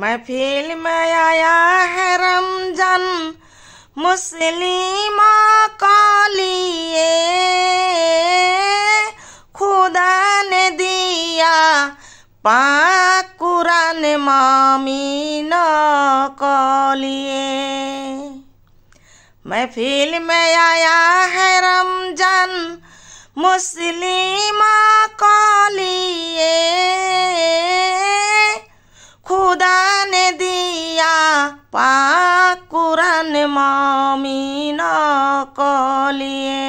महफिल में आया है रमजन मुस्लिम का लिए खुदा ने दिया पाक कुरान मामी न लिए महफिल में आया है रमजन मुस्लिम का लिए मामीना कलिए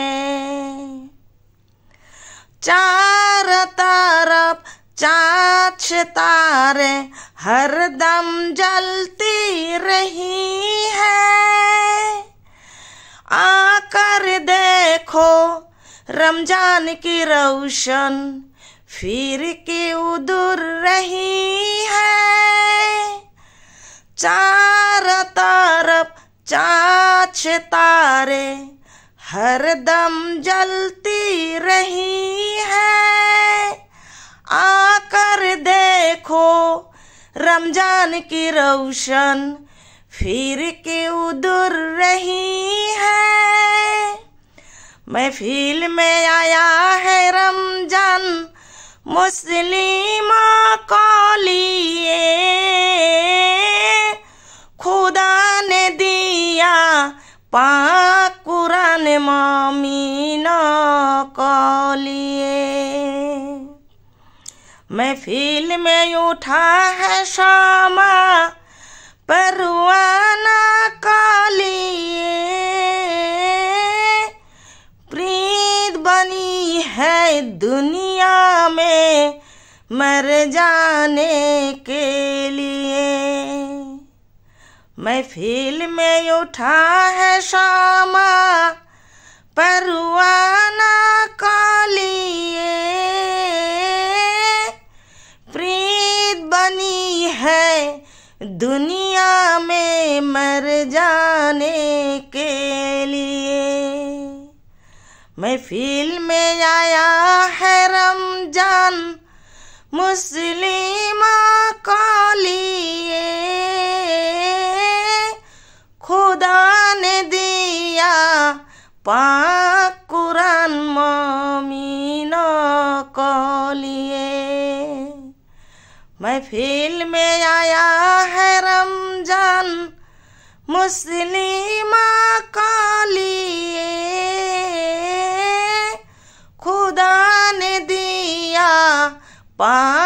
चार तरफ चाछ तारे हरदम जलती रही है आकर देखो रमजान की रोशन फिर की उदुर रही है चार चाँच तारे हरदम जलती रही है आकर देखो रमजान की रोशन फिर के उधर रही है महफिल में आया है रमजान मुस्लिम को लिए पाक कुरान न कलिए महफिल में उठा है शामा परवाना कालिए प्रीत बनी है दुनिया में मर जाने के लिए महफिल में उठा है शामा परवाना का प्रीत बनी है दुनिया में मर जाने के लिए महफिल में आया है रमजान मुस्लिम पाक कुरान मोमिन महफिल में आया है रमजान मुस्लिमा का लिए खुदा ने दिया पा